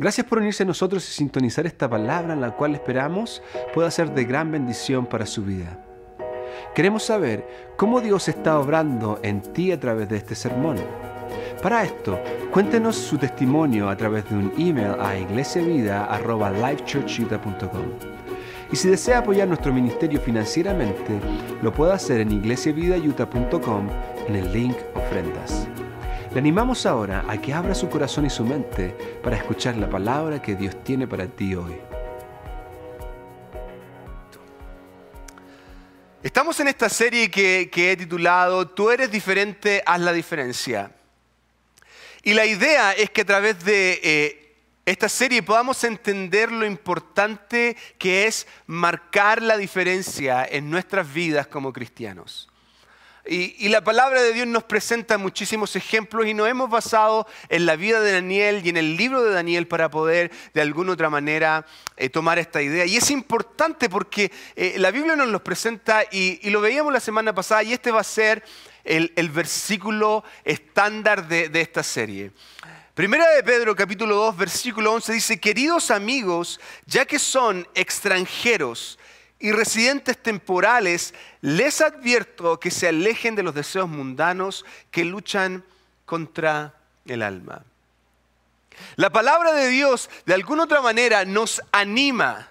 Gracias por unirse a nosotros y sintonizar esta palabra en la cual esperamos pueda ser de gran bendición para su vida. Queremos saber cómo Dios está obrando en ti a través de este sermón. Para esto, cuéntenos su testimonio a través de un email a iglesiavida.lifechurchyuta.com. Y si desea apoyar nuestro ministerio financieramente, lo puede hacer en iglesiavidayuta.com en el link Ofrendas. Le animamos ahora a que abra su corazón y su mente para escuchar la palabra que Dios tiene para ti hoy. Estamos en esta serie que, he titulado Tú eres diferente, haz la diferencia. Y la idea es que a través de eh, esta serie podamos entender lo importante que es marcar la diferencia en nuestras vidas como cristianos. Y, la palabra de Dios nos presenta muchísimos ejemplos y nos hemos basado en la vida de Daniel y en el libro de Daniel para poder de alguna otra manera eh, tomar esta idea. Y es importante porque eh, la Biblia nos los presenta y, lo veíamos la semana pasada y este va a ser el, versículo estándar de, de esta serie. Primera de Pedro capítulo 2 versículo 11 dice, queridos amigos, ya que son extranjeros y residentes temporales, les advierto que se alejen de los deseos mundanos que luchan contra el alma. La palabra de Dios, de alguna otra manera, nos anima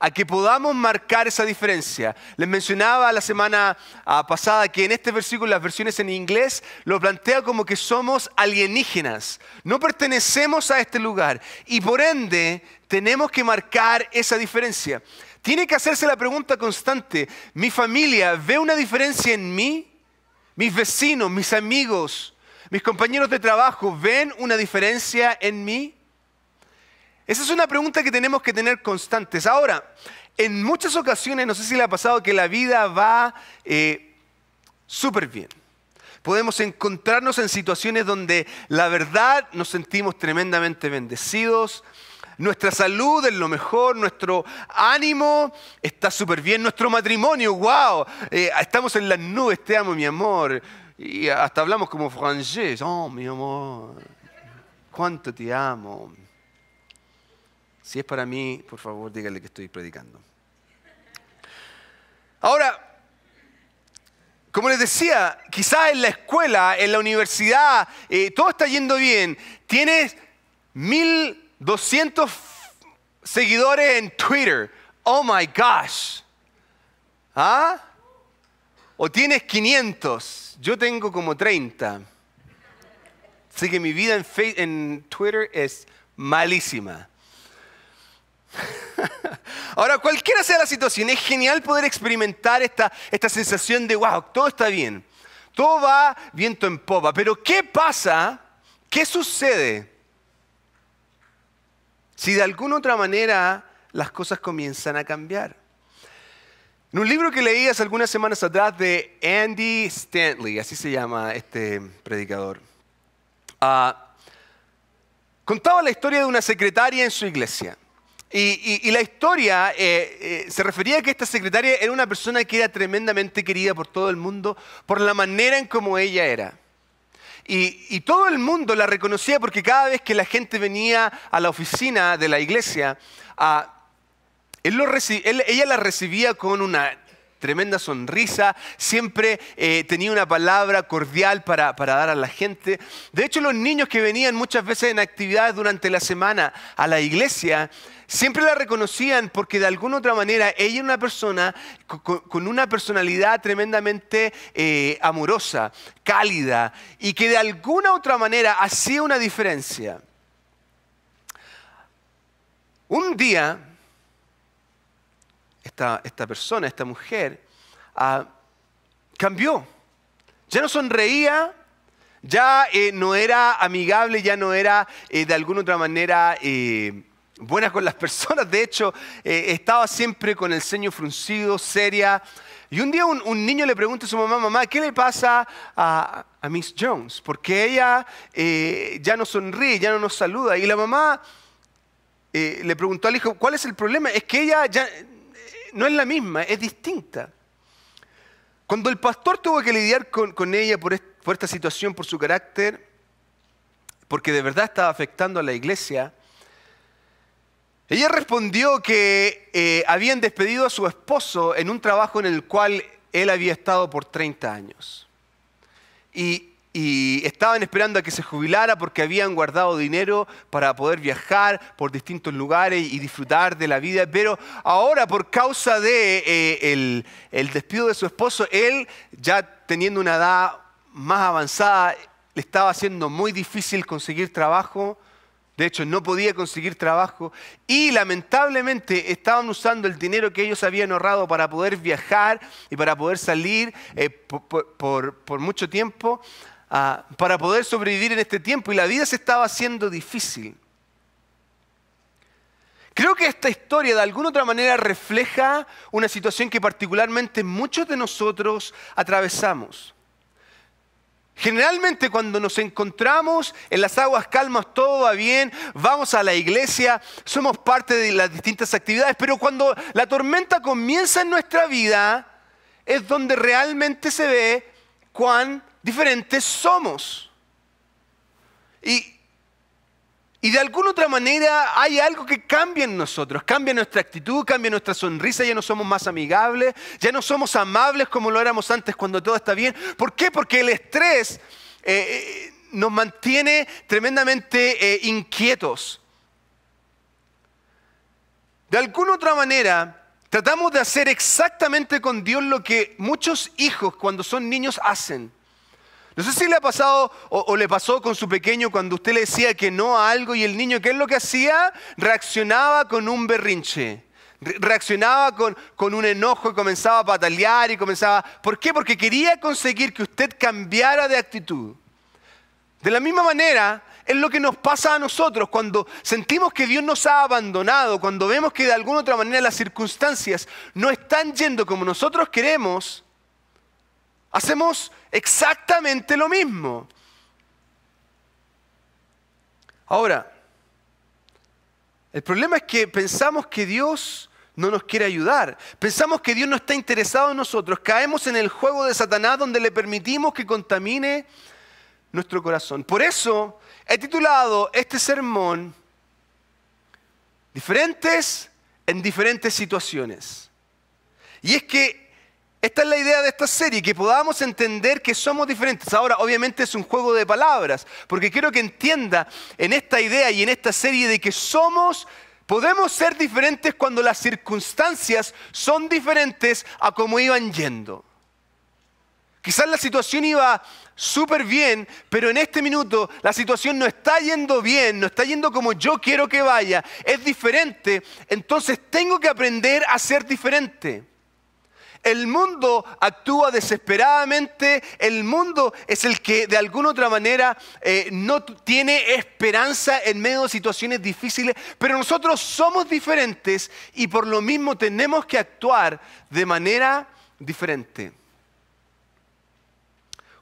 a que podamos marcar esa diferencia. Les mencionaba la semana ah, pasada que en este versículo las versiones en inglés lo plantea como que somos alienígenas, no pertenecemos a este lugar y por ende tenemos que marcar esa diferencia. Tiene que hacerse la pregunta constante, ¿mi familia ve una diferencia en mí? ¿Mis vecinos, mis amigos, mis compañeros de trabajo ven una diferencia en mí? Esa es una pregunta que tenemos que tener constantes. Ahora, en muchas ocasiones, no sé si le ha pasado que la vida va eh, súper bien. Podemos encontrarnos en situaciones donde la verdad nos sentimos tremendamente bendecidos, nuestra salud es lo mejor, nuestro ánimo está súper bien, nuestro matrimonio, wow, eh, estamos en las nubes, te amo, mi amor. Y hasta hablamos como francés, oh, mi amor, cuánto te amo. Si es para mí, por favor, dígale que estoy predicando. Ahora, como les decía, quizás en la escuela, en la universidad, eh, todo está yendo bien. Tienes mil 200 seguidores en Twitter. Oh my gosh. ¿Ah? O tienes 500. Yo tengo como 30. Así que mi vida en, en Twitter es malísima. Ahora, cualquiera sea la situación, es genial poder experimentar esta, esta sensación de, wow, todo está bien, todo va viento en popa, pero ¿qué pasa? ¿Qué sucede si de alguna otra manera las cosas comienzan a cambiar. En un libro que leí hace algunas semanas atrás de Andy Stanley, así se llama este predicador, ah, contaba la historia de una secretaria en su iglesia. Y, la historia eh, eh, se refería a que esta secretaria era una persona que era tremendamente querida por todo el mundo por la manera en cómo ella era. Y, todo el mundo la reconocía porque cada vez que la gente venía a la oficina de la iglesia, ah, ella la recibía con una tremenda sonrisa, siempre eh, tenía una palabra cordial para, dar a la gente. De hecho, los niños que venían muchas veces en actividades durante la semana a la iglesia, siempre la reconocían porque de alguna u otra manera ella era una persona con una personalidad tremendamente eh, amorosa, cálida y que de alguna u otra manera hacía una diferencia. Un día esta, persona, esta mujer, ah, cambió. Ya no sonreía, ya eh, no era amigable, ya no era eh, de alguna otra manera eh, buena con las personas. De hecho, estaba siempre con el ceño fruncido, seria. Y un día un, niño le pregunta a su mamá, mamá, ¿qué le pasa a, a Miss Jones? Porque ella ya no sonríe, ya no nos saluda. Y la mamá le preguntó al hijo, ¿cuál es el problema? Es que ella ya, no es la misma, es distinta. Cuando el pastor tuvo que lidiar con, ella por, por esta situación, por su carácter, porque de verdad estaba afectando a la iglesia, ella respondió que eh, habían despedido a su esposo en un trabajo en el cual él había estado por 30 años. Y y estaban esperando a que se jubilara porque habían guardado dinero para poder viajar por distintos lugares y disfrutar de la vida, pero ahora por causa de eh, despido de su esposo, él ya teniendo una edad más avanzada, le estaba haciendo muy difícil conseguir trabajo, de hecho, no podía conseguir trabajo y lamentablemente estaban usando el dinero que ellos habían ahorrado para poder viajar y para poder salir eh, por, mucho tiempo para poder sobrevivir en este tiempo y la vida se estaba haciendo difícil. Creo que esta historia de alguna otra manera refleja una situación que particularmente muchos de nosotros atravesamos. Generalmente cuando nos encontramos en las aguas calmas todo va bien, vamos a la iglesia, somos parte de las distintas actividades, pero cuando la tormenta comienza en nuestra vida es donde realmente se ve cuán diferentes somos. Y, de alguna otra manera hay algo que cambia en nosotros, cambia nuestra actitud, cambia nuestra sonrisa, ya no somos más amigables, ya no somos amables como lo éramos antes cuando todo está bien. ¿Por qué? Porque el estrés eh, eh, nos mantiene tremendamente eh, inquietos. De alguna otra manera, tratamos de hacer exactamente con Dios lo que muchos hijos cuando son niños hacen no sé si le ha pasado o, le pasó con su pequeño cuando usted le decía que no a algo y el niño, ¿qué es lo que hacía? Reaccionaba con un berrinche. Reaccionaba con, con un enojo y comenzaba a patalear y comenzaba... ¿Por qué? Porque quería conseguir que usted cambiara de actitud. De la misma manera, es lo que nos pasa a nosotros cuando sentimos que Dios nos ha abandonado, cuando vemos que de alguna u otra manera las circunstancias no están yendo como nosotros queremos. Hacemos exactamente lo mismo. Ahora, el problema es que pensamos que Dios no nos quiere ayudar. Pensamos que Dios no está interesado en nosotros. Caemos en el juego de Satanás donde le permitimos que contamine nuestro corazón. Por eso he titulado este sermón Diferentes en diferentes situaciones. Y es que esta es la idea de esta serie, que podamos entender que somos diferentes. Ahora, obviamente es un juego de palabras, porque quiero que entienda en esta idea y en esta serie de que somos, podemos ser diferentes cuando las circunstancias son diferentes a como iban yendo. Quizás la situación iba súper bien, pero en este minuto la situación no está yendo bien, no está yendo como yo quiero que vaya, es diferente, entonces tengo que aprender a ser diferente. El mundo actúa desesperadamente, el mundo es el que de alguna otra manera eh, no tiene esperanza en medio de situaciones difíciles, pero nosotros somos diferentes y por lo mismo tenemos que actuar de manera diferente.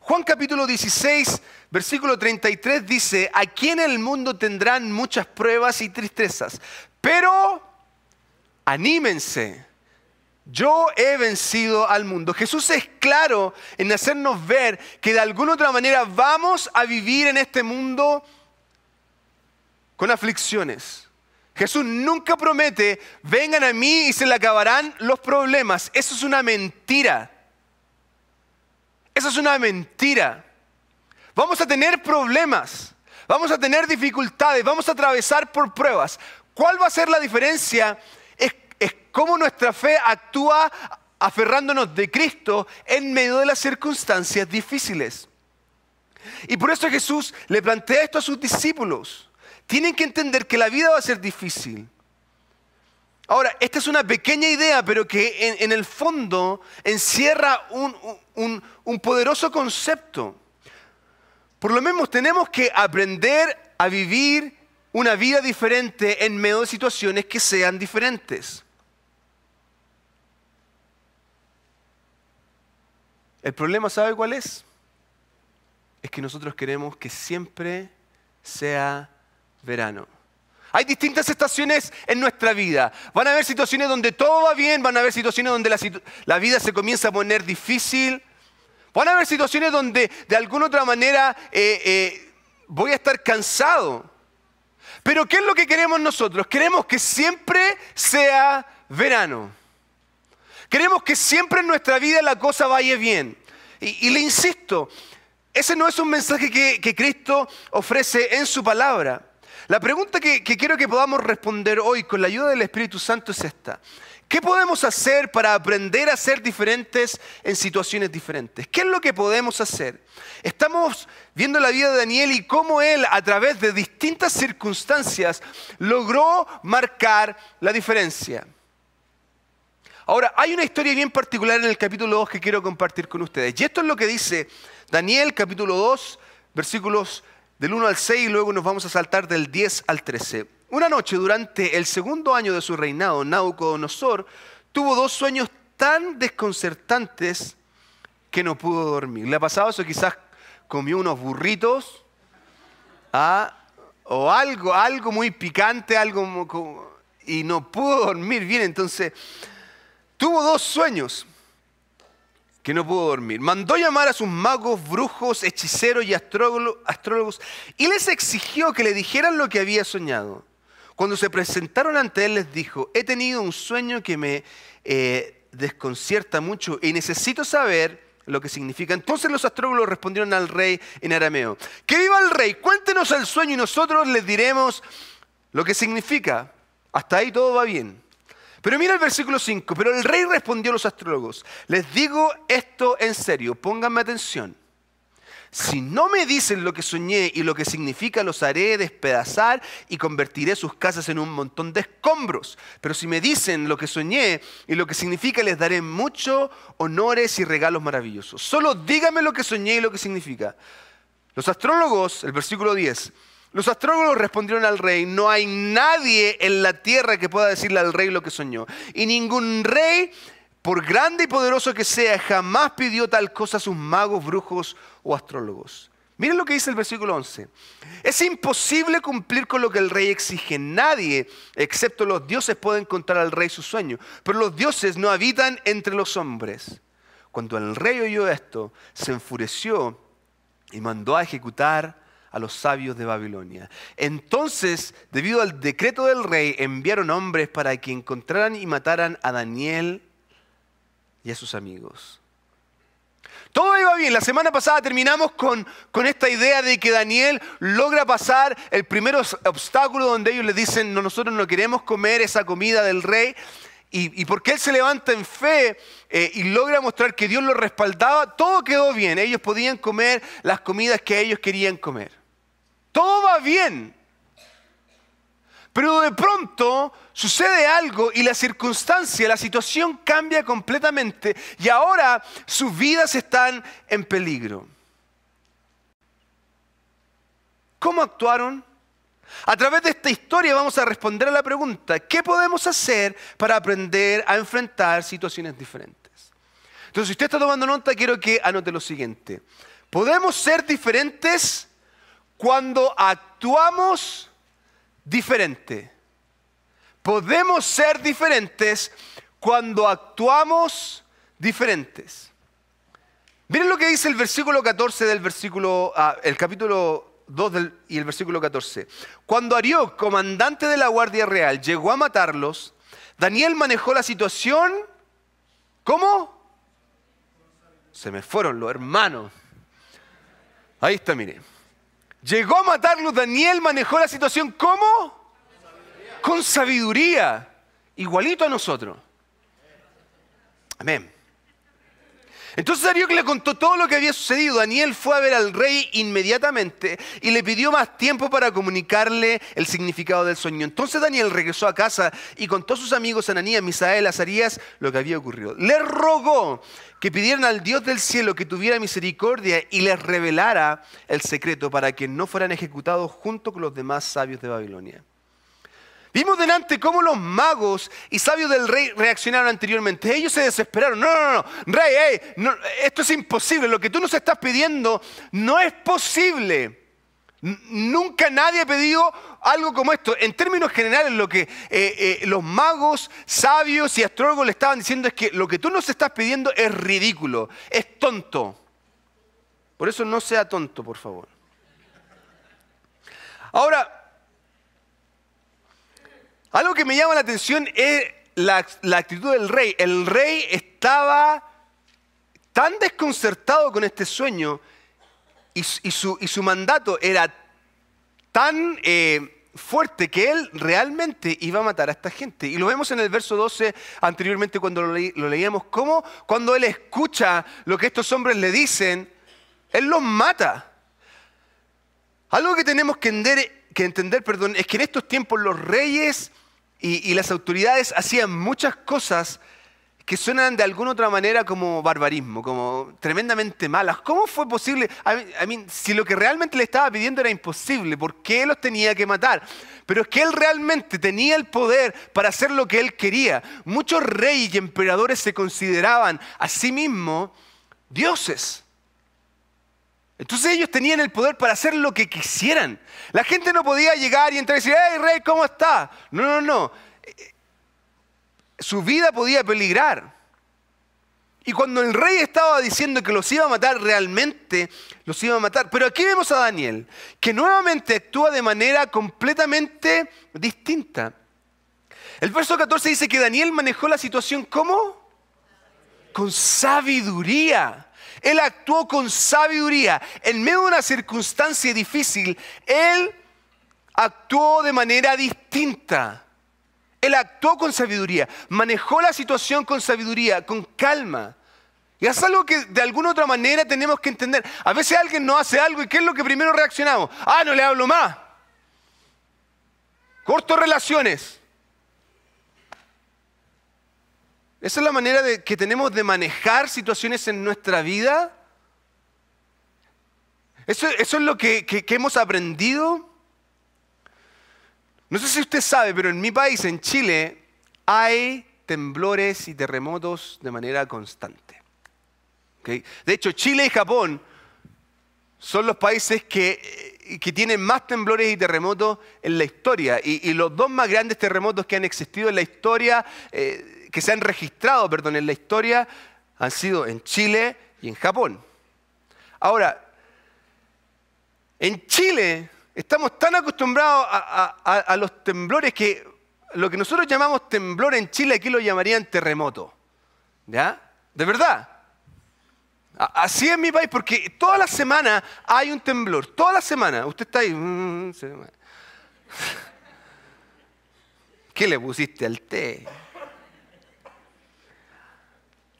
Juan capítulo 16, versículo 33 dice, aquí en el mundo tendrán muchas pruebas y tristezas, pero anímense yo he vencido al mundo. Jesús es claro en hacernos ver que de alguna u otra manera vamos a vivir en este mundo con aflicciones. Jesús nunca promete, vengan a mí y se le acabarán los problemas. Eso es una mentira. Eso es una mentira. Vamos a tener problemas, vamos a tener dificultades, vamos a atravesar por pruebas. ¿Cuál va a ser la diferencia cómo nuestra fe actúa aferrándonos de Cristo en medio de las circunstancias difíciles. Y por eso Jesús le plantea esto a sus discípulos. Tienen que entender que la vida va a ser difícil. Ahora, esta es una pequeña idea, pero que en, el fondo encierra un, un poderoso concepto. Por lo menos tenemos que aprender a vivir una vida diferente en medio de situaciones que sean diferentes. El problema, ¿sabe cuál es? Es que nosotros queremos que siempre sea verano. Hay distintas estaciones en nuestra vida. Van a haber situaciones donde todo va bien, van a haber situaciones donde la, vida se comienza a poner difícil. Van a haber situaciones donde de alguna otra manera eh, eh, voy a estar cansado. Pero ¿qué es lo que queremos nosotros? Queremos que siempre sea verano. Queremos que siempre en nuestra vida la cosa vaya bien. Y, le insisto, ese no es un mensaje que, Cristo ofrece en su palabra. La pregunta que, que, quiero que podamos responder hoy con la ayuda del Espíritu Santo es esta. ¿Qué podemos hacer para aprender a ser diferentes en situaciones diferentes? ¿Qué es lo que podemos hacer? Estamos viendo la vida de Daniel y cómo él a través de distintas circunstancias logró marcar la diferencia. Ahora, hay una historia bien particular en el capítulo 2 que quiero compartir con ustedes. Y esto es lo que dice Daniel capítulo 2, versículos del 1 al 6 y luego nos vamos a saltar del 10 al 13. Una noche durante el segundo año de su reinado, Nabucodonosor tuvo dos sueños tan desconcertantes que no pudo dormir. ¿Le ha pasado eso? Quizás comió unos burritos ¿ah? o algo, algo muy picante, algo y no pudo dormir bien. Entonces, Tuvo dos sueños que no pudo dormir. Mandó llamar a sus magos, brujos, hechiceros y astrólogos y les exigió que le dijeran lo que había soñado. Cuando se presentaron ante él les dijo, he tenido un sueño que me eh, desconcierta mucho y necesito saber lo que significa. Entonces los astrólogos respondieron al rey en arameo, que viva el rey, cuéntenos el sueño y nosotros les diremos lo que significa. Hasta ahí todo va bien. Pero mira el versículo 5, pero el rey respondió a los astrólogos, les digo esto en serio, pónganme atención. Si no me dicen lo que soñé y lo que significa, los haré despedazar y convertiré sus casas en un montón de escombros. Pero si me dicen lo que soñé y lo que significa, les daré muchos honores y regalos maravillosos. Solo dígame lo que soñé y lo que significa. Los astrólogos, el versículo 10, los astrólogos respondieron al rey, no hay nadie en la tierra que pueda decirle al rey lo que soñó. Y ningún rey, por grande y poderoso que sea, jamás pidió tal cosa a sus magos, brujos o astrólogos. Miren lo que dice el versículo 11. Es imposible cumplir con lo que el rey exige. Nadie, excepto los dioses, puede contar al rey su sueño. Pero los dioses no habitan entre los hombres. Cuando el rey oyó esto, se enfureció y mandó a ejecutar a los sabios de Babilonia. Entonces, debido al decreto del rey, enviaron hombres para que encontraran y mataran a Daniel y a sus amigos. Todo iba bien. La semana pasada terminamos con, con esta idea de que Daniel logra pasar el primer obstáculo donde ellos le dicen, no, nosotros no queremos comer esa comida del rey. Y, porque él se levanta en fe eh, y logra mostrar que Dios lo respaldaba, todo quedó bien. Ellos podían comer las comidas que ellos querían comer. Todo va bien. Pero de pronto sucede algo y la circunstancia, la situación cambia completamente y ahora sus vidas están en peligro. ¿Cómo actuaron? A través de esta historia vamos a responder a la pregunta, ¿qué podemos hacer para aprender a enfrentar situaciones diferentes? Entonces, si usted está tomando nota, quiero que anote lo siguiente. Podemos ser diferentes cuando actuamos diferente. Podemos ser diferentes cuando actuamos diferentes. Miren lo que dice el versículo 14 del versículo, ah, el capítulo 2 y el versículo 14. Cuando Arioc, comandante de la Guardia Real, llegó a matarlos, Daniel manejó la situación. ¿Cómo? Se me fueron los hermanos. Ahí está, miren. Llegó a matarlo, Daniel manejó la situación ¿cómo? Con sabiduría, igualito a nosotros. Amén. Entonces Darío le contó todo lo que había sucedido. Daniel fue a ver al rey inmediatamente y le pidió más tiempo para comunicarle el significado del sueño. Entonces Daniel regresó a casa y contó a sus amigos Ananías, Misael, Azarías lo que había ocurrido. Le rogó que pidieran al Dios del cielo que tuviera misericordia y les revelara el secreto para que no fueran ejecutados junto con los demás sabios de Babilonia. Vimos delante cómo los magos y sabios del rey reaccionaron anteriormente. Ellos se desesperaron. No, no, no, rey, esto es imposible. Lo que tú nos estás pidiendo no es posible. Nunca nadie ha pedido algo como esto. En términos generales, lo que eh, eh, los magos, sabios y astrólogos le estaban diciendo es que lo que tú nos estás pidiendo es ridículo, es tonto. Por eso no sea tonto, por favor. Ahora, algo que me llama la atención es la, actitud del rey. El rey estaba tan desconcertado con este sueño y, su, y su, mandato era tan eh, fuerte que él realmente iba a matar a esta gente. Y lo vemos en el verso 12 anteriormente cuando lo, leíamos, cómo cuando él escucha lo que estos hombres le dicen, él los mata. Algo que tenemos que entender, que entender perdón, es que en estos tiempos los reyes y, las autoridades hacían muchas cosas que suenan de alguna otra manera como barbarismo, como tremendamente malas. ¿Cómo fue posible? si lo que realmente le estaba pidiendo era imposible, ¿por qué los tenía que matar? Pero es que él realmente tenía el poder para hacer lo que él quería. Muchos reyes y emperadores se consideraban a sí mismos dioses. Entonces ellos tenían el poder para hacer lo que quisieran. La gente no podía llegar y entrar y decir, hey rey, ¿cómo está? No, no, no. Su vida podía peligrar. Y cuando el rey estaba diciendo que los iba a matar, realmente los iba a matar. Pero aquí vemos a Daniel, que nuevamente actúa de manera completamente distinta. El verso 14 dice que Daniel manejó la situación ¿cómo? Con sabiduría. Él actuó con sabiduría. En medio de una circunstancia difícil, Él actuó de manera distinta. Él actuó con sabiduría, manejó la situación con sabiduría, con calma. Y es algo que de alguna otra manera tenemos que entender. A veces alguien no hace algo y ¿qué es lo que primero reaccionamos? Ah, no le hablo más. Corto relaciones. Esa es la manera que tenemos de manejar situaciones en nuestra vida. Eso, es lo que, hemos aprendido. No sé si usted sabe, pero en mi país, en Chile, hay temblores y terremotos de manera constante. De hecho, Chile y Japón son los países que, eh, tienen más temblores y terremotos en la historia. Y, los dos más grandes terremotos que han existido en la historia eh, que se han registrado perdón, en la historia han sido en Chile y en Japón. Ahora, en Chile estamos tan acostumbrados a, los temblores que lo que nosotros llamamos temblor en Chile aquí lo llamarían terremoto. ¿Ya? De verdad. Así es mi país, porque toda la semana hay un temblor. Toda la semana. Usted está ahí. Mm, ¿Qué le pusiste al té?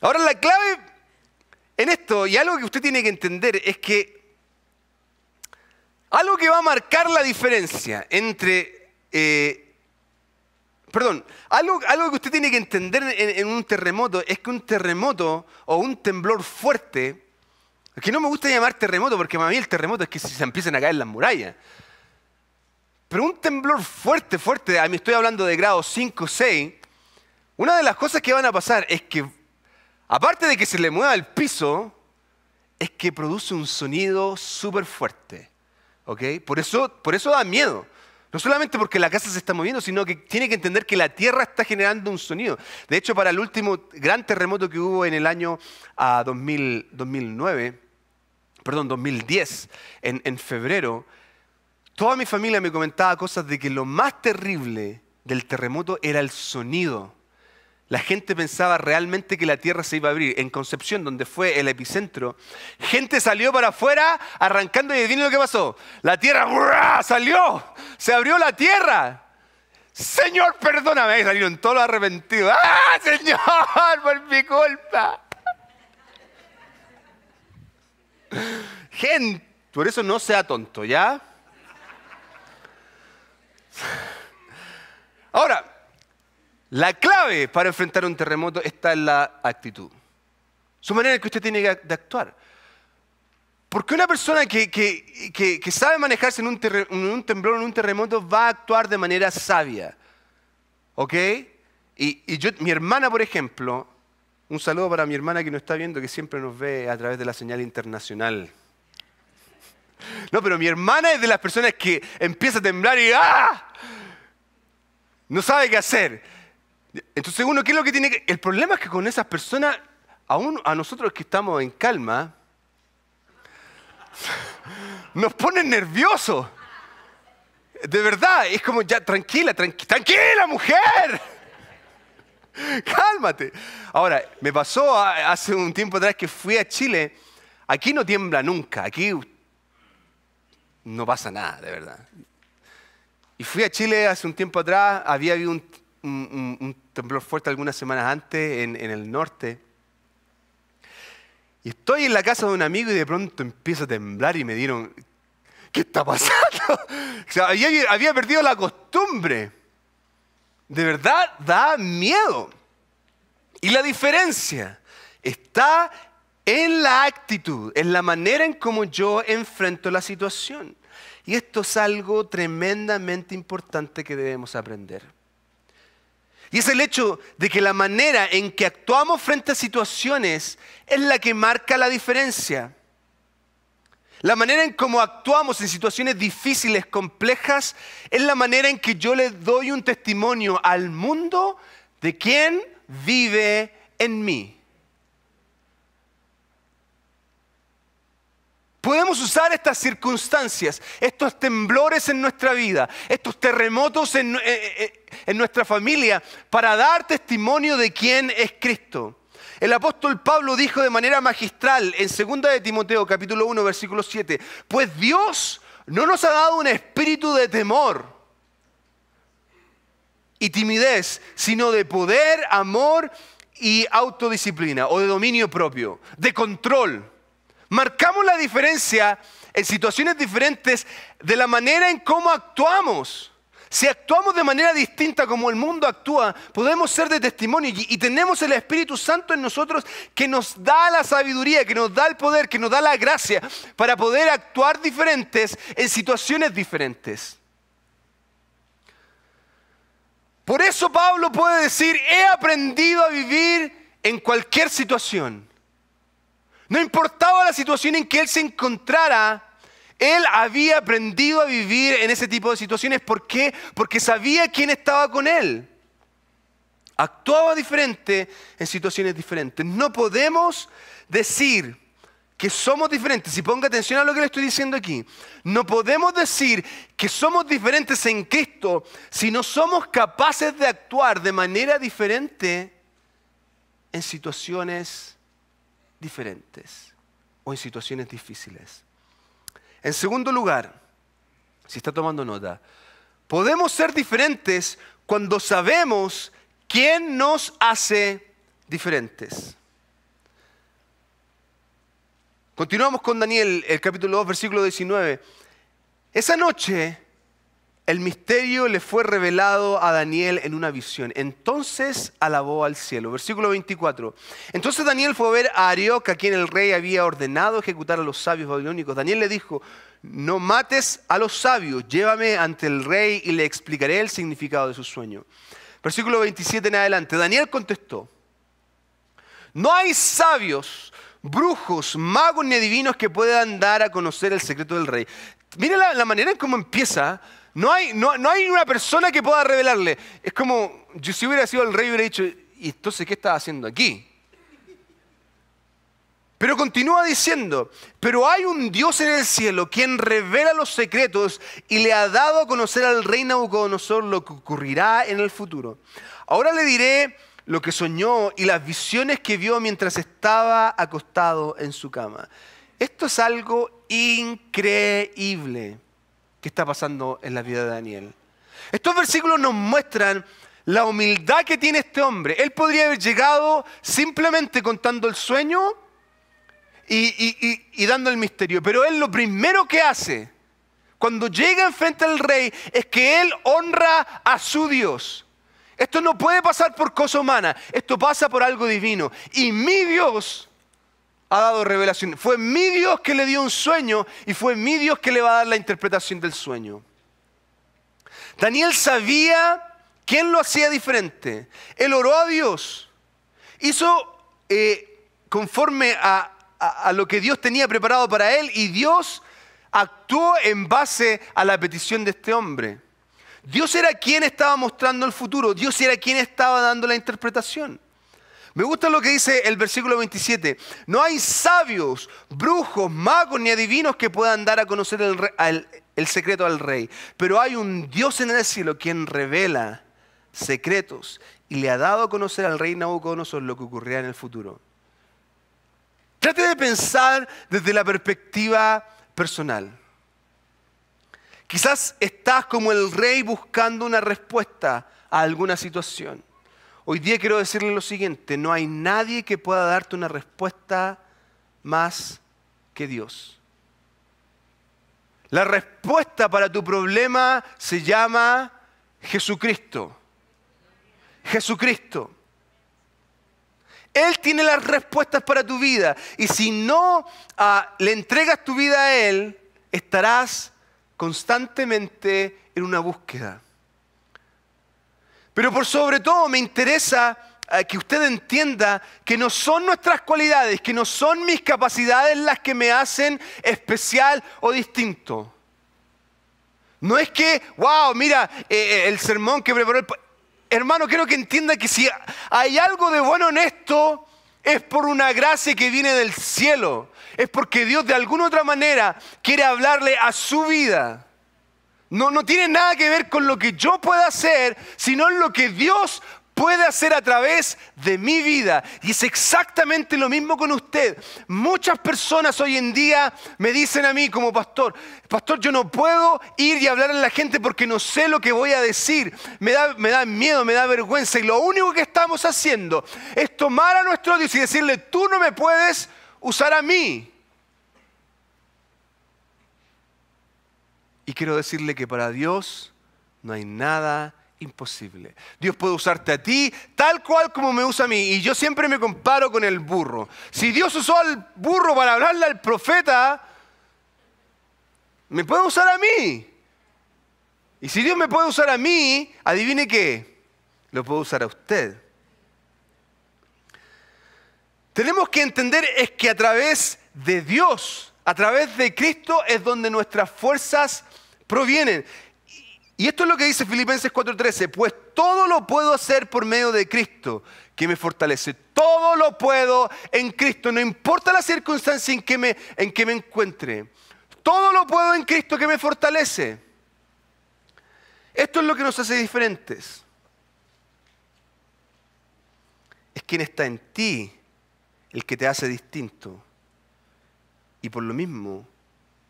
Ahora la clave en esto, y algo que usted tiene que entender, es que algo que va a marcar la diferencia entre... Eh, perdón, algo, algo, que usted tiene que entender en, un terremoto es que un terremoto o un temblor fuerte, que no me gusta llamar terremoto porque para mí el terremoto es que se empiezan a caer las murallas. Pero un temblor fuerte, fuerte, a mí estoy hablando de grado 5, 6, una de las cosas que van a pasar es que aparte de que se le mueva el piso, es que produce un sonido súper fuerte. Por eso, da miedo. No solamente porque la casa se está moviendo, sino que tiene que entender que la Tierra está generando un sonido. De hecho, para el último gran terremoto que hubo en el año 2009, ah, perdón, 2010, en, en febrero, toda mi familia me comentaba cosas de que lo más terrible del terremoto era el sonido la gente pensaba realmente que la tierra se iba a abrir. En Concepción, donde fue el epicentro, gente salió para afuera arrancando y adivinen lo que pasó. La tierra salió, se abrió la tierra. Señor, perdóname. Y salieron todos arrepentidos. ¡Ah, Señor, por mi culpa! Gente, por eso no sea tonto, ¿ya? Ahora, la clave para enfrentar un terremoto está en la actitud. Su manera en que usted tiene de actuar. Porque una persona que, sabe manejarse en un, temblor, en un terremoto, va a actuar de manera sabia. ¿Ok? Y, y yo, mi hermana, por ejemplo, un saludo para mi hermana que nos está viendo, que siempre nos ve a través de la señal internacional. No, pero mi hermana es de las personas que empieza a temblar y ¡ah! No sabe qué hacer. Entonces uno, ¿qué es lo que tiene que...? El problema es que con esas personas, aún a nosotros que estamos en calma, nos ponen nerviosos. De verdad, es como ya, tranquila, tranquila, mujer. Cálmate. Ahora, me pasó hace un tiempo atrás que fui a Chile. Aquí no tiembla nunca, aquí no pasa nada, de verdad. Y fui a Chile hace un tiempo atrás, había habido un, un, temblor fuerte algunas semanas antes en, el norte. Y estoy en la casa de un amigo y de pronto empiezo a temblar y me dieron, ¿qué está pasando? o sea, había, había, perdido la costumbre. De verdad da miedo. Y la diferencia está en la actitud, en la manera en cómo yo enfrento la situación. Y esto es algo tremendamente importante que debemos aprender. Y es el hecho de que la manera en que actuamos frente a situaciones es la que marca la diferencia. La manera en cómo actuamos en situaciones difíciles, complejas, es la manera en que yo le doy un testimonio al mundo de quién vive en mí. Podemos usar estas circunstancias, estos temblores en nuestra vida, estos terremotos eh, eh, eh, en, nuestra familia, para dar testimonio de quién es Cristo. El apóstol Pablo dijo de manera magistral en 2 de Timoteo capítulo 1 versículo 7, pues Dios no nos ha dado un espíritu de temor y timidez, sino de poder, amor y autodisciplina o de dominio propio, de control. Marcamos la diferencia en situaciones diferentes de la manera en cómo actuamos. Si actuamos de manera distinta como el mundo actúa, podemos ser de testimonio y, tenemos el Espíritu Santo en nosotros que nos da la sabiduría, que nos da el poder, que nos da la gracia para poder actuar diferentes en situaciones diferentes. Por eso Pablo puede decir, he aprendido a vivir en cualquier situación. No importaba la situación en que él se encontrara, él había aprendido a vivir en ese tipo de situaciones. ¿Por qué? Porque sabía quién estaba con él. Actuaba diferente en situaciones diferentes. No podemos decir que somos diferentes, y ponga atención a lo que le estoy diciendo aquí, no podemos decir que somos diferentes en Cristo si no somos capaces de actuar de manera diferente en situaciones diferentes o en situaciones difíciles. En segundo lugar, si está tomando nota, podemos ser diferentes cuando sabemos quién nos hace diferentes. Continuamos con Daniel, el capítulo 2, versículo 19. Esa noche el misterio le fue revelado a Daniel en una visión. Entonces alabó al cielo. Versículo 24. Entonces Daniel fue a ver a Arioc, a quien el rey había ordenado ejecutar a los sabios babilónicos. Daniel le dijo, no mates a los sabios, llévame ante el rey y le explicaré el significado de su sueño. Versículo 27 en adelante. Daniel contestó, no hay sabios, brujos, magos ni divinos que puedan dar a conocer el secreto del rey. Mira la, la manera en cómo empieza no hay, una persona que pueda revelarle. Es como, si hubiera sido el rey hubiera dicho, ¿y entonces qué estaba haciendo aquí? Pero continúa diciendo, pero hay un Dios en el cielo quien revela los secretos y le ha dado a conocer al rey Nabucodonosor lo que ocurrirá en el futuro. Ahora le diré lo que soñó y las visiones que vio mientras estaba acostado en su cama. Esto es algo increíble que está pasando en la vida de Daniel. Estos versículos nos muestran la humildad que tiene este hombre. Él podría haber llegado simplemente contando el sueño y, y dando el misterio, pero él lo primero que hace cuando llega enfrente al rey es que él honra a su Dios. Esto no puede pasar por cosa humana, esto pasa por algo divino. Y mi Dios ha dado revelación. Fue mi Dios que le dio un sueño y fue mi Dios que le va a dar la interpretación del sueño. Daniel sabía quién lo hacía diferente. Él oró a Dios. Hizo eh, conforme a lo que Dios tenía preparado para él y Dios actuó en base a la petición de este hombre. Dios era quien estaba mostrando el futuro, Dios era quien estaba dando la interpretación. Me gusta lo que dice el versículo 27. No hay sabios, brujos, magos ni adivinos que puedan dar a conocer el, secreto al rey. Pero hay un Dios en el cielo quien revela secretos y le ha dado a conocer al rey Nabucodonosor lo que ocurrirá en el futuro. Trate de pensar desde la perspectiva personal. Quizás estás como el rey buscando una respuesta a alguna situación. Hoy día quiero decirle lo siguiente, no hay nadie que pueda darte una respuesta más que Dios. La respuesta para tu problema se llama Jesucristo. Jesucristo. Él tiene las respuestas para tu vida. Y si no ah, le entregas tu vida a Él, estarás constantemente en una búsqueda. Pero por sobre todo me interesa eh, que usted entienda que no son nuestras cualidades, que no son mis capacidades las que me hacen especial o distinto. No es que, wow, mira eh, eh, el sermón que preparó el... Hermano, quiero que entienda que si hay algo de bueno en esto, es por una gracia que viene del cielo. Es porque Dios de alguna otra manera quiere hablarle a su vida. No, no tiene nada que ver con lo que yo pueda hacer, sino lo que Dios puede hacer a través de mi vida. Y es exactamente lo mismo con usted. Muchas personas hoy en día me dicen a mí como pastor, pastor, yo no puedo ir y hablar a la gente porque no sé lo que voy a decir. Me da, me da miedo, me da vergüenza. Y lo único que estamos haciendo es tomar a nuestro Dios y decirle, tú no me puedes usar a mí. Y quiero decirle que para Dios no hay nada imposible. Dios puede usarte a ti tal cual como me usa a mí. Y yo siempre me comparo con el burro. Si Dios usó al burro para hablarle al profeta, me puede usar a mí. Y si Dios me puede usar a mí, adivine qué, lo puedo usar a usted. Tenemos que entender es que a través de Dios, a través de Cristo es donde nuestras fuerzas provienen. Y esto es lo que dice Filipenses 4:13, pues todo lo puedo hacer por medio de Cristo, que me fortalece. Todo lo puedo en Cristo, no importa la circunstancia en que me, en que me encuentre. Todo lo puedo en Cristo que me fortalece. Esto es lo que nos hace diferentes. Es quien está en ti el que te hace distinto. Y por lo mismo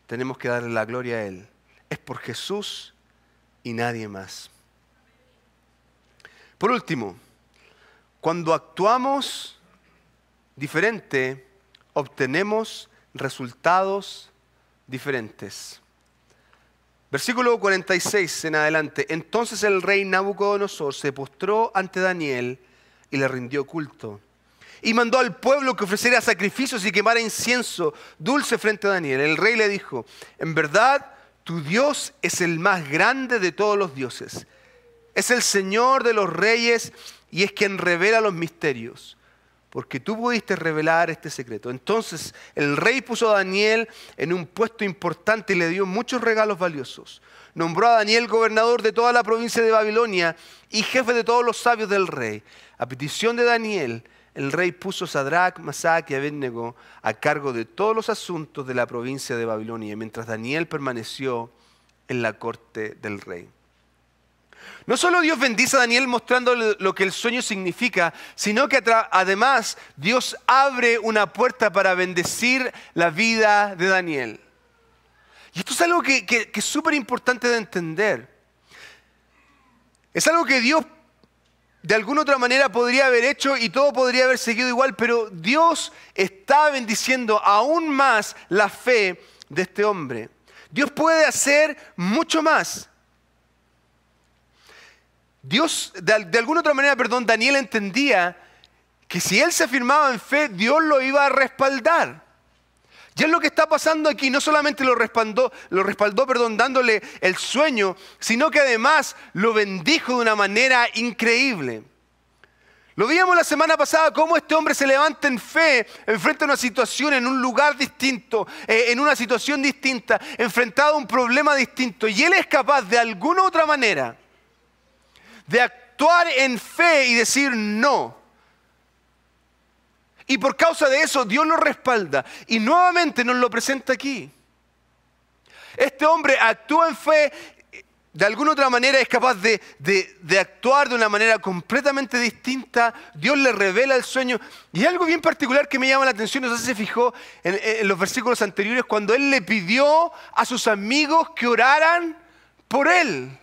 tenemos que darle la gloria a Él es por Jesús y nadie más. Por último, cuando actuamos diferente, obtenemos resultados diferentes. Versículo 46 en adelante. Entonces el rey Nabucodonosor se postró ante Daniel y le rindió culto. Y mandó al pueblo que ofreciera sacrificios y quemara incienso dulce frente a Daniel. El rey le dijo, en verdad tu Dios es el más grande de todos los dioses. Es el Señor de los reyes y es quien revela los misterios. Porque tú pudiste revelar este secreto. Entonces el rey puso a Daniel en un puesto importante y le dio muchos regalos valiosos. Nombró a Daniel gobernador de toda la provincia de Babilonia y jefe de todos los sabios del rey. A petición de Daniel, el rey puso Sadrach, Masach y Abednego a cargo de todos los asuntos de la provincia de Babilonia, mientras Daniel permaneció en la corte del rey. No solo Dios bendice a Daniel mostrando lo que el sueño significa, sino que además Dios abre una puerta para bendecir la vida de Daniel. Y esto es algo que, que es súper importante de entender. Es algo que Dios de alguna otra manera podría haber hecho y todo podría haber seguido igual, pero Dios está bendiciendo aún más la fe de este hombre. Dios puede hacer mucho más. Dios, de, de alguna otra manera, perdón, Daniel entendía que si él se afirmaba en fe, Dios lo iba a respaldar. Y es lo que está pasando aquí. No solamente lo respaldó, lo respaldó perdón, dándole el sueño, sino que además lo bendijo de una manera increíble. Lo vimos la semana pasada cómo este hombre se levanta en fe, enfrenta una situación en un lugar distinto, eh, en una situación distinta, enfrentado a un problema distinto. Y él es capaz de alguna otra manera de actuar en fe y decir no. Y por causa de eso Dios lo respalda y nuevamente nos lo presenta aquí. Este hombre actúa en fe, de alguna otra manera es capaz de, actuar de una manera completamente distinta. Dios le revela el sueño. Y algo bien particular que me llama la atención, no sé si se fijó en los versículos anteriores, cuando él le pidió a sus amigos que oraran por él.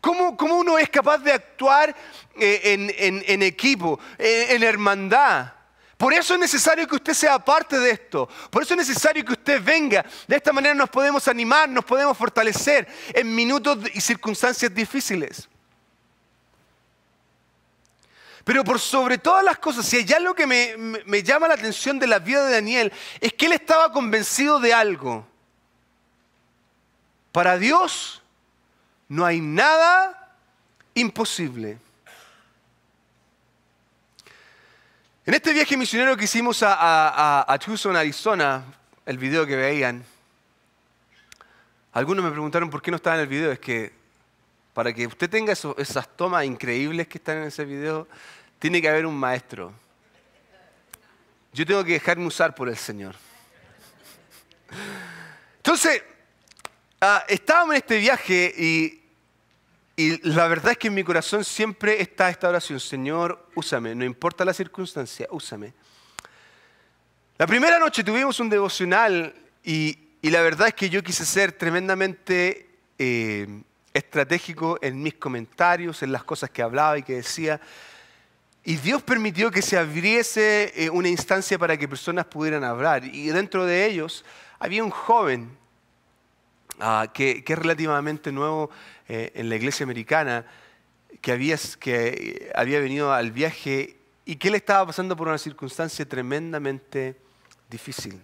¿Cómo, uno es capaz de actuar eh, en, equipo, en, hermandad? Por eso es necesario que usted sea parte de esto. Por eso es necesario que usted venga. De esta manera nos podemos animar, nos podemos fortalecer en minutos y circunstancias difíciles. Pero por sobre todas las cosas, si allá lo que me llama la atención de la vida de Daniel es que él estaba convencido de algo. Para Dios no hay nada imposible. En este viaje misionero que hicimos a, Tucson, Arizona, el video que veían, algunos me preguntaron por qué no estaba en el video. Es que para que usted tenga esas tomas increíbles que están en ese video, tiene que haber un maestro. Yo tengo que dejarme usar por el Señor. Entonces, Ah, estábamos en este viaje y, la verdad es que en mi corazón siempre está esta oración, Señor, úsame, no importa la circunstancia, úsame. La primera noche tuvimos un devocional y, la verdad es que yo quise ser tremendamente eh, estratégico en mis comentarios, en las cosas que hablaba y que decía. Y Dios permitió que se abriese eh, una instancia para que personas pudieran hablar. Y dentro de ellos había un joven Ah, que, es relativamente nuevo eh, en la iglesia americana, que había, que había venido al viaje y que él estaba pasando por una circunstancia tremendamente difícil.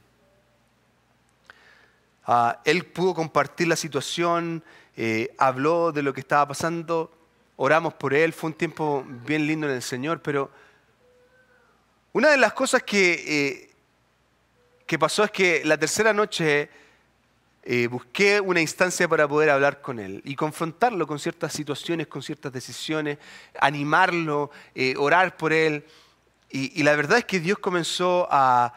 Ah, él pudo compartir la situación, eh, habló de lo que estaba pasando, oramos por él, fue un tiempo bien lindo en el Señor, pero una de las cosas que, eh, que pasó es que la tercera noche eh, busqué una instancia para poder hablar con él y confrontarlo con ciertas situaciones, con ciertas decisiones, animarlo, eh, orar por él. Y, la verdad es que Dios comenzó a,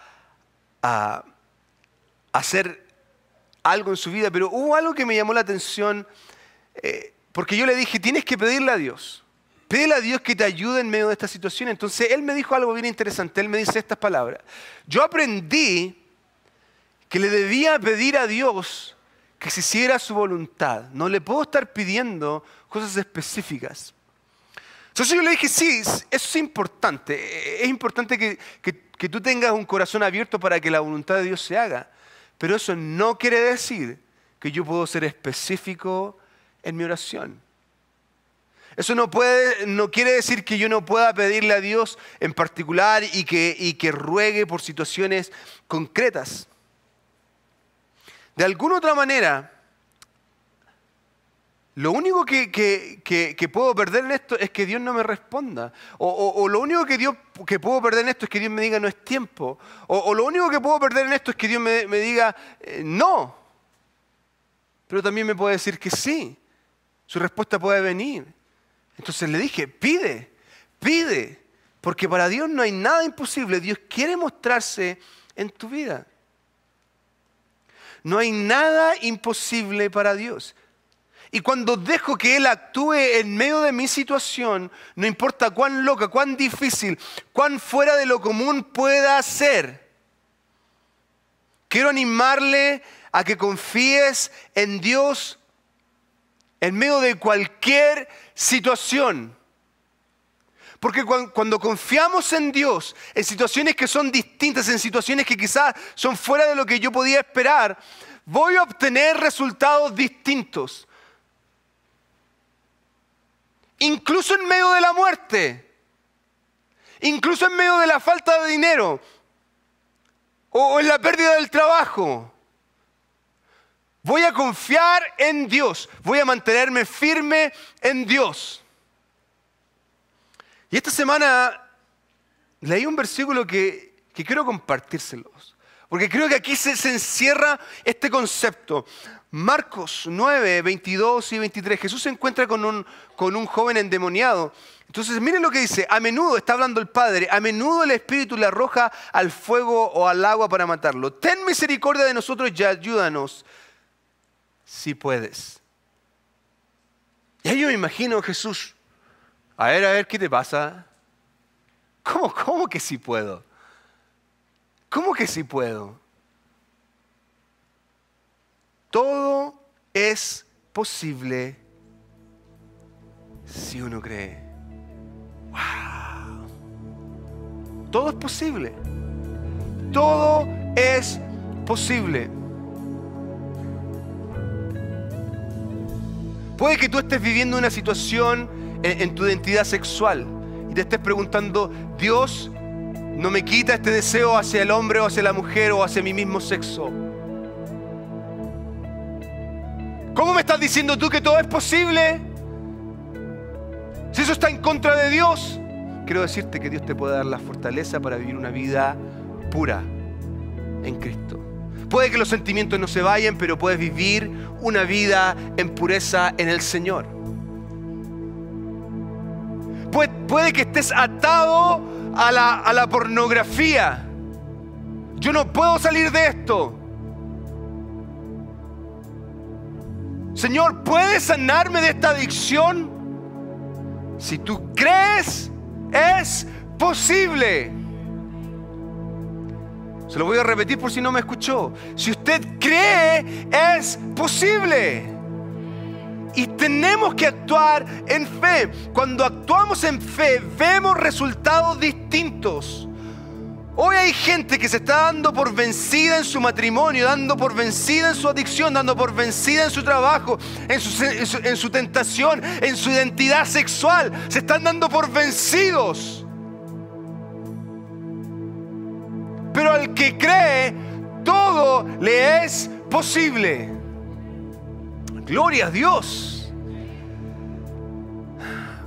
hacer algo en su vida, pero hubo algo que me llamó la atención, eh, porque yo le dije, tienes que pedirle a Dios, pídele a Dios que te ayude en medio de esta situación. Entonces él me dijo algo bien interesante, él me dice estas palabras, yo aprendí que le debía pedir a Dios que se hiciera su voluntad. No le puedo estar pidiendo cosas específicas. Entonces yo le dije, sí, eso es importante. Es importante que, tú tengas un corazón abierto para que la voluntad de Dios se haga. Pero eso no quiere decir que yo puedo ser específico en mi oración. Eso no, puede, no quiere decir que yo no pueda pedirle a Dios en particular y que, y que ruegue por situaciones concretas de alguna otra manera, lo único que, puedo perder en esto es que Dios no me responda. O, lo único que, Dios, que puedo perder en esto es que Dios me diga no es tiempo. O, lo único que puedo perder en esto es que Dios me, diga eh, no. Pero también me puede decir que sí. Su respuesta puede venir. Entonces le dije, pide, pide. Porque para Dios no hay nada imposible. Dios quiere mostrarse en tu vida. No hay nada imposible para Dios. Y cuando dejo que Él actúe en medio de mi situación, no importa cuán loca, cuán difícil, cuán fuera de lo común pueda ser, quiero animarle a que confíes en Dios en medio de cualquier situación. Porque cuando confiamos en Dios, en situaciones que son distintas, en situaciones que quizás son fuera de lo que yo podía esperar, voy a obtener resultados distintos. Incluso en medio de la muerte, incluso en medio de la falta de dinero o en la pérdida del trabajo. Voy a confiar en Dios, voy a mantenerme firme en Dios. Y esta semana leí un versículo que, quiero compartírselos, porque creo que aquí se, encierra este concepto. Marcos 9, 22 y 23, Jesús se encuentra con un, con un joven endemoniado. Entonces miren lo que dice, a menudo está hablando el Padre, a menudo el Espíritu le arroja al fuego o al agua para matarlo. Ten misericordia de nosotros y ayúdanos si puedes. Y ahí yo me imagino Jesús a ver, a ver, ¿qué te pasa? ¿Cómo, cómo que sí puedo? ¿Cómo que sí puedo? Todo es posible si uno cree. ¡Wow! Todo es posible. Todo es posible. Puede que tú estés viviendo una situación en, tu identidad sexual y te estés preguntando, Dios no me quita este deseo hacia el hombre o hacia la mujer o hacia mi mismo sexo. ¿Cómo me estás diciendo tú que todo es posible? Si eso está en contra de Dios, quiero decirte que Dios te puede dar la fortaleza para vivir una vida pura en Cristo. Puede que los sentimientos no se vayan, pero puedes vivir una vida en pureza en el Señor. Puede, que estés atado a la, a la pornografía. Yo no puedo salir de esto. Señor, ¿puedes sanarme de esta adicción? Si tú crees, es posible. Se lo voy a repetir por si no me escuchó. Si usted cree, es posible. Y tenemos que actuar en fe. Cuando actuamos en fe vemos resultados distintos. Hoy hay gente que se está dando por vencida en su matrimonio, dando por vencida en su adicción, dando por vencida en su trabajo, en su, tentación, en su identidad sexual. Se están dando por vencidos. Pero al que cree, todo le es posible. Gloria a Dios.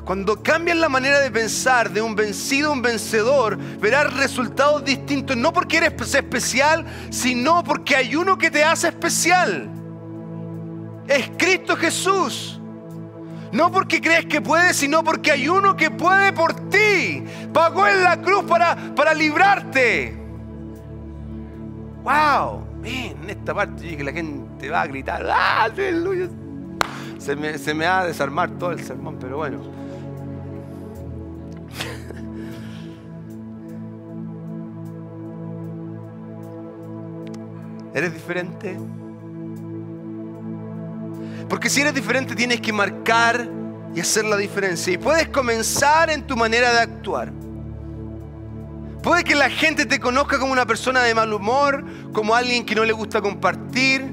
Cuando cambian la manera de pensar de un vencido a un vencedor, verás resultados distintos, no porque eres pues, especial, sino porque hay uno que te hace especial. Es Cristo Jesús. No porque crees que puedes, sino porque hay uno que puede por ti. Pagó en la cruz para, para librarte. ¡Wow! En esta parte que la gente va a gritar, aleluya. Ah, se me, se me va a desarmar todo el sermón, pero bueno. ¿Eres diferente? Porque si eres diferente tienes que marcar y hacer la diferencia. Y puedes comenzar en tu manera de actuar. Puede que la gente te conozca como una persona de mal humor, como alguien que no le gusta compartir.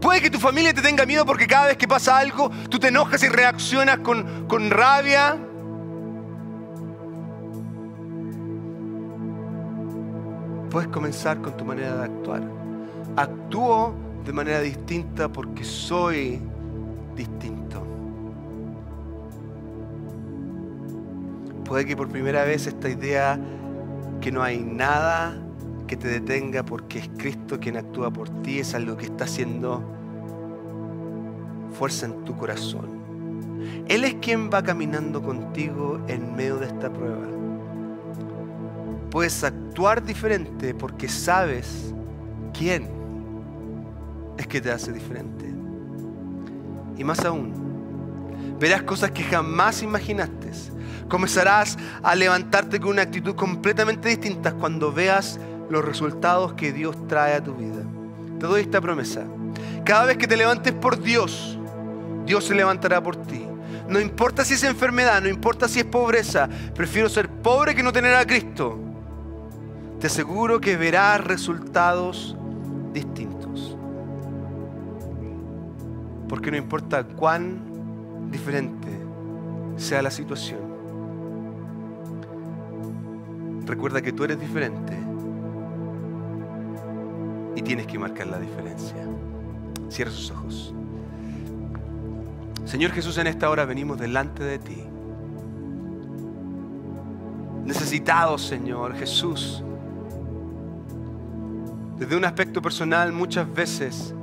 Puede que tu familia te tenga miedo porque cada vez que pasa algo, tú te enojas y reaccionas con, rabia. Puedes comenzar con tu manera de actuar. Actúo de manera distinta porque soy distinto. Puede que por primera vez esta idea que no hay nada que te detenga porque es Cristo quien actúa por ti, es algo que está haciendo fuerza en tu corazón. Él es quien va caminando contigo en medio de esta prueba. Puedes actuar diferente porque sabes quién es que te hace diferente. Y más aún, verás cosas que jamás imaginaste Comenzarás a levantarte con una actitud completamente distinta cuando veas los resultados que Dios trae a tu vida. Te doy esta promesa. Cada vez que te levantes por Dios, Dios se levantará por ti. No importa si es enfermedad, no importa si es pobreza, prefiero ser pobre que no tener a Cristo. Te aseguro que verás resultados distintos. Porque no importa cuán diferente sea la situación, Recuerda que tú eres diferente y tienes que marcar la diferencia. Cierra sus ojos. Señor Jesús, en esta hora venimos delante de ti. Necesitados, Señor Jesús. Desde un aspecto personal muchas veces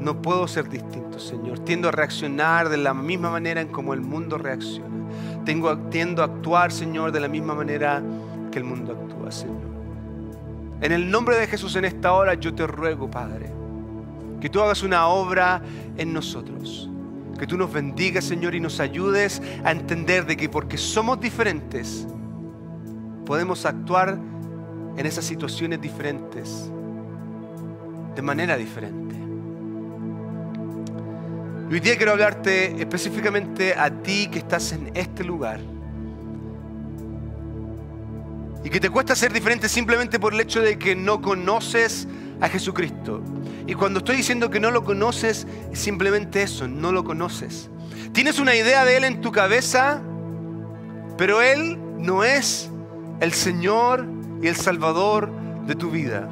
no puedo ser distinto, Señor. Tiendo a reaccionar de la misma manera en como el mundo reacciona. Tengo, tiendo a actuar, Señor, de la misma manera el mundo actúa, Señor. En el nombre de Jesús en esta hora yo te ruego, Padre, que tú hagas una obra en nosotros. Que tú nos bendigas, Señor, y nos ayudes a entender de que porque somos diferentes, podemos actuar en esas situaciones diferentes, de manera diferente. hoy día quiero hablarte específicamente a ti que estás en este lugar y que te cuesta ser diferente simplemente por el hecho de que no conoces a Jesucristo. Y cuando estoy diciendo que no lo conoces, es simplemente eso, no lo conoces. Tienes una idea de Él en tu cabeza, pero Él no es el Señor y el Salvador de tu vida.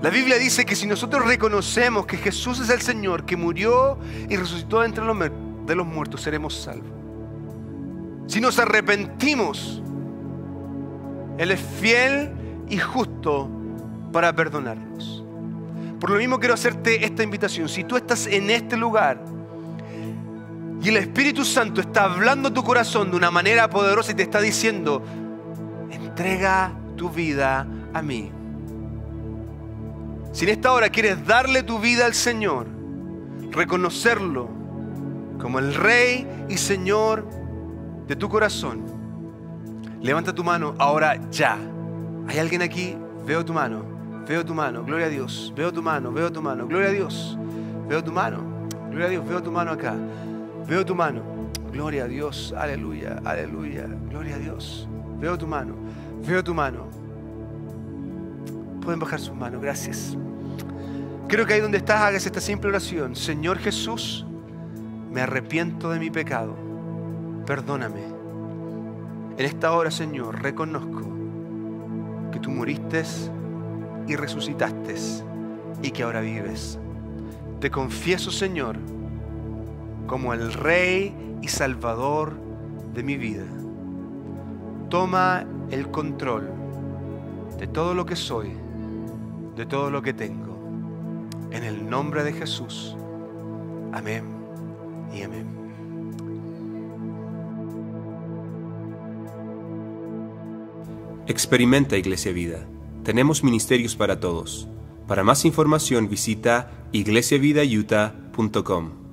La Biblia dice que si nosotros reconocemos que Jesús es el Señor, que murió y resucitó entre los, de los muertos, seremos salvos. Si nos arrepentimos él es fiel y justo para perdonarnos. Por lo mismo quiero hacerte esta invitación. Si tú estás en este lugar y el Espíritu Santo está hablando a tu corazón de una manera poderosa y te está diciendo, entrega tu vida a mí. Si en esta hora quieres darle tu vida al Señor, reconocerlo como el Rey y Señor de tu corazón, Levanta tu mano ahora ya. ¿Hay alguien aquí? Veo tu mano, veo tu mano, gloria a Dios. Veo tu mano, veo tu mano, gloria a Dios. Veo tu mano, gloria a Dios, veo tu mano acá. Veo tu mano, gloria a Dios, aleluya, aleluya, gloria a Dios. Veo tu mano, veo tu mano. Pueden bajar sus manos, gracias. Creo que ahí donde estás hagas esta simple oración. Señor Jesús, me arrepiento de mi pecado. Perdóname en esta hora, Señor, reconozco que tú moriste y resucitaste y que ahora vives. Te confieso, Señor, como el Rey y Salvador de mi vida. Toma el control de todo lo que soy, de todo lo que tengo. En el nombre de Jesús. Amén y amén. Experimenta Iglesia Vida. Tenemos ministerios para todos. Para más información visita iglesiavidayuta.com.